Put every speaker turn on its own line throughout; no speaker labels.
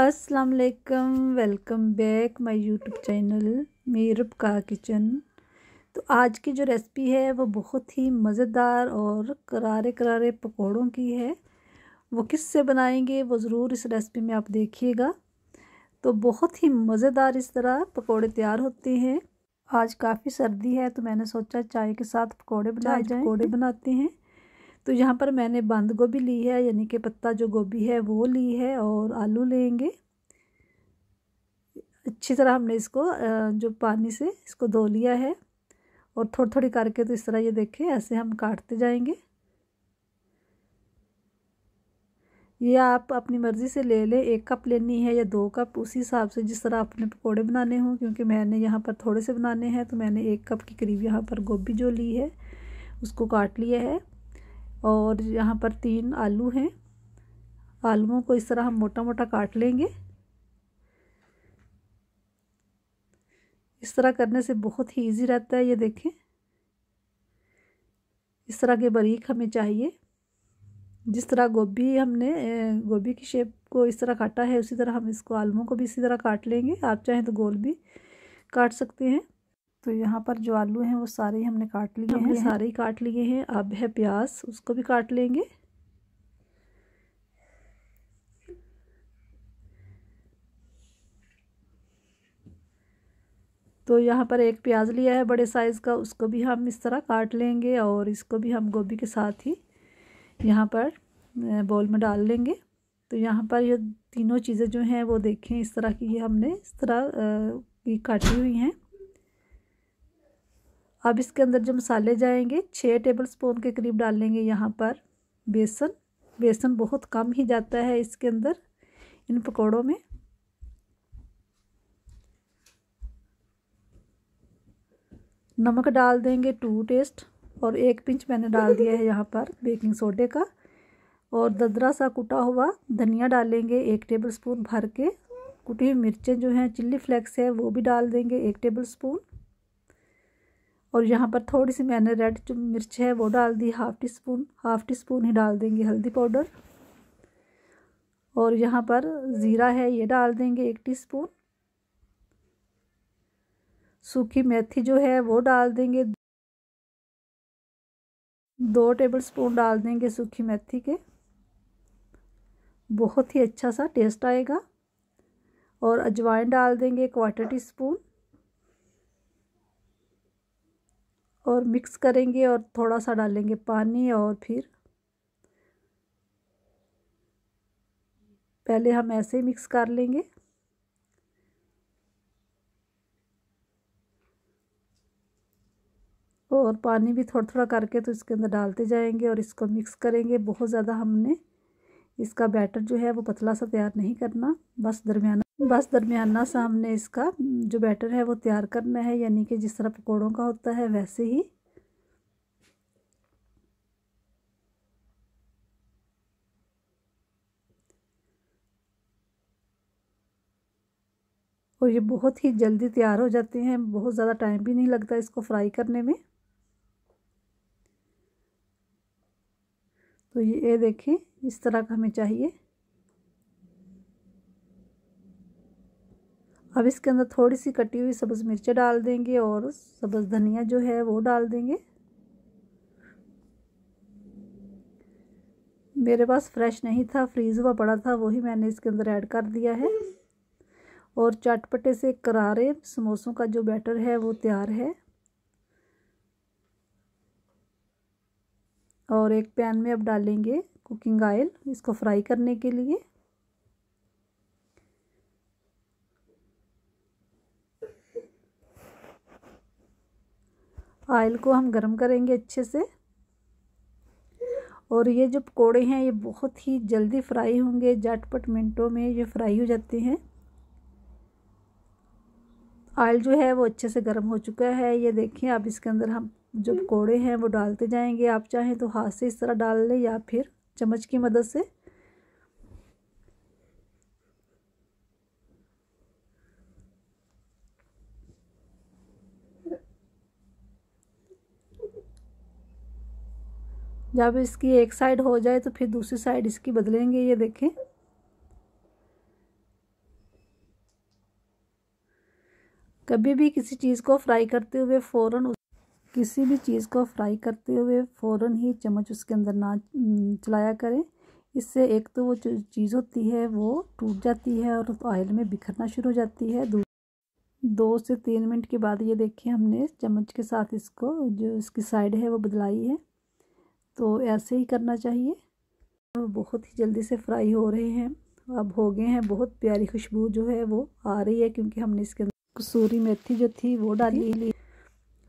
अस्सलाम वालेकुम welcome back my YouTube channel Merab का किचन तो आज की जो रेसिपी है वो बहुत ही मज़ेदार और करारे करारे पकौड़ों की है वो किस से बनाएंगे वो ज़रूर इस रेसिपी में आप देखिएगा तो बहुत ही मज़ेदार इस तरह पकौड़े तैयार होते हैं आज काफ़ी सर्दी है तो मैंने सोचा चाय के साथ पकौड़े बनाए जाए पकौड़े बनाते हैं तो यहाँ पर मैंने बंद गोभी ली है यानी कि पत्ता जो गोभी है वो ली है और आलू लेंगे अच्छी तरह हमने इसको जो पानी से इसको धो लिया है और थोड़ी थोड़ी करके तो इस तरह ये देखें ऐसे हम काटते जाएंगे ये आप अपनी मर्ज़ी से ले लें एक कप लेनी है या दो कप उसी हिसाब से जिस तरह अपने पकोड़े बनाने हों क्योंकि मैंने यहाँ पर थोड़े से बनाने हैं तो मैंने एक कप के करीब यहाँ पर गोभी जो ली है उसको काट लिया है और यहाँ पर तीन आलू हैं आलुओं को इस तरह हम मोटा मोटा काट लेंगे इस तरह करने से बहुत ही इजी रहता है ये देखें इस तरह के बारीक हमें चाहिए जिस तरह गोभी हमने गोभी की शेप को इस तरह काटा है उसी तरह हम इसको आलुओं को भी इसी तरह काट लेंगे आप चाहें तो गोल भी काट सकते हैं तो यहाँ पर जो आलू हैं वो सारे हमने काट लिए हैं सारे ही काट लिए हैं अब है प्याज उसको भी काट लेंगे तो यहाँ पर एक प्याज लिया है बड़े साइज़ का उसको भी हम इस तरह काट लेंगे और इसको भी हम गोभी के साथ ही यहाँ पर बॉल में डाल लेंगे तो यहाँ पर ये तीनों चीज़ें जो हैं वो देखें इस तरह की हमने इस तरह की काटी हुई हैं अब इसके अंदर जो मसाले जाएंगे छः टेबल स्पून के करीब डाल लेंगे यहाँ पर बेसन बेसन बहुत कम ही जाता है इसके अंदर इन पकौड़ों में नमक डाल देंगे टू टेस्ट और एक पिंच मैंने डाल दिया है यहाँ पर बेकिंग सोडे का और ददरा सा कुटा हुआ धनिया डालेंगे एक टेबल स्पून भर के कुटी हुई मिर्चें जो हैं चिल्ली फ्लेक्स है वो भी डाल देंगे एक टेबल स्पून और यहाँ पर थोड़ी सी मैंने रेड जो मिर्च है वो डाल दी half teaspoon half teaspoon ही डाल देंगे हल्दी पाउडर और यहाँ पर ज़ीरा है ये डाल देंगे एक टीस्पून सूखी मेथी जो है वो डाल देंगे दो टेबल स्पून डाल देंगे सूखी मेथी के बहुत ही अच्छा सा टेस्ट आएगा और अजवाइन डाल देंगे क्वार्टर टी स्पून और मिक्स करेंगे और थोड़ा सा डालेंगे पानी और फिर पहले हम ऐसे ही मिक्स कर लेंगे और पानी भी थोड़ा थोड़ा करके तो इसके अंदर डालते जाएंगे और इसको मिक्स करेंगे बहुत ज़्यादा हमने इसका बैटर जो है वो पतला सा तैयार नहीं करना बस दरमियाना बस दरमियाना सामने इसका जो बैटर है वो तैयार करना है यानी कि जिस तरह पकौड़ों का होता है वैसे ही और ये बहुत ही जल्दी तैयार हो जाते हैं बहुत ज़्यादा टाइम भी नहीं लगता इसको फ्राई करने में तो ये ये देखें इस तरह का हमें चाहिए अब इसके अंदर थोड़ी सी कटी हुई सब्ज़ मिर्चा डाल देंगे और सब्ज़ धनिया जो है वो डाल देंगे मेरे पास फ्रेश नहीं था फ्रीज़ हुआ पड़ा था वही मैंने इसके अंदर ऐड कर दिया है और चटपटे से करारे समोसों का जो बैटर है वो तैयार है और एक पैन में अब डालेंगे कुकिंग ऑयल इसको फ्राई करने के लिए ऑयल को हम गर्म करेंगे अच्छे से और ये जो पकोड़े हैं ये बहुत ही जल्दी फ्राई होंगे झटपट मिनटों में ये फ्राई हो जाते हैं ऑयल जो है वो अच्छे से गर्म हो चुका है ये देखिए अब इसके अंदर हम जो पकौड़े हैं वो डालते जाएंगे आप चाहें तो हाथ से इस तरह डाल लें या फिर चम्मच की मदद से जब इसकी एक साइड हो जाए तो फिर दूसरी साइड इसकी बदलेंगे ये देखें कभी भी किसी चीज़ को फ्राई करते हुए फ़ौरन किसी भी चीज़ को फ्राई करते हुए फ़ौरन ही चम्मच उसके अंदर ना चलाया करें इससे एक तो वो चीज़ होती है वो टूट जाती है और ऑयल में बिखरना शुरू हो जाती है दो से तीन मिनट के बाद ये देखिए हमने चम्मच के साथ इसको जो इसकी साइड है वो बदलाई है तो ऐसे ही करना चाहिए बहुत ही जल्दी से फ्राई हो रहे हैं अब हो गए हैं बहुत प्यारी खुशबू जो है वो आ रही है क्योंकि हमने इसके अंदर कसूरी मेथी जो थी वो डाली ली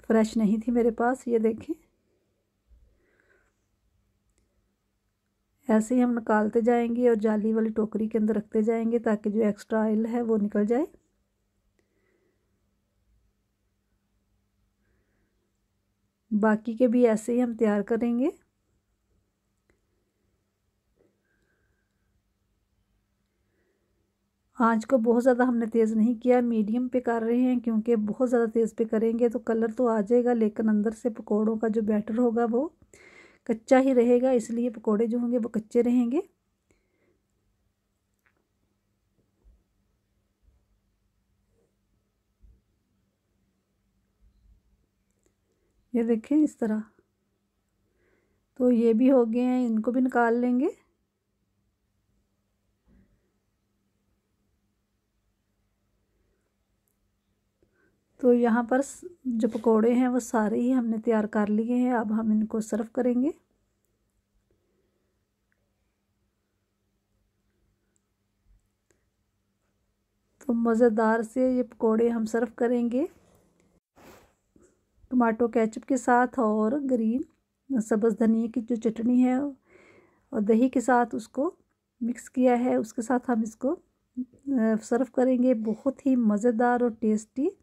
फ्रेश नहीं थी मेरे पास ये देखें ऐसे ही हम निकालते जाएंगे और जाली वाली टोकरी के अंदर रखते जाएंगे ताकि जो एक्स्ट्रा ऑयल है वो निकल जाए बाकी के भी ऐसे ही हम तैयार करेंगे आँच को बहुत ज़्यादा हमने तेज़ नहीं किया मीडियम पे कर रहे हैं क्योंकि बहुत ज़्यादा तेज़ पे करेंगे तो कलर तो आ जाएगा लेकिन अंदर से पकौड़ों का जो बैटर होगा वो कच्चा ही रहेगा इसलिए पकौड़े जो होंगे वो कच्चे रहेंगे ये देखें इस तरह तो ये भी हो गए हैं इनको भी निकाल लेंगे तो यहाँ पर जो पकोड़े हैं वो सारे ही हमने तैयार कर लिए हैं अब हम इनको सर्व करेंगे तो मज़ेदार से ये पकोड़े हम सर्व करेंगे टमाटो केचप के साथ और ग्रीन सब्ज़ धनिया की जो चटनी है और दही के साथ उसको मिक्स किया है उसके साथ हम इसको सर्व करेंगे बहुत ही मज़ेदार और टेस्टी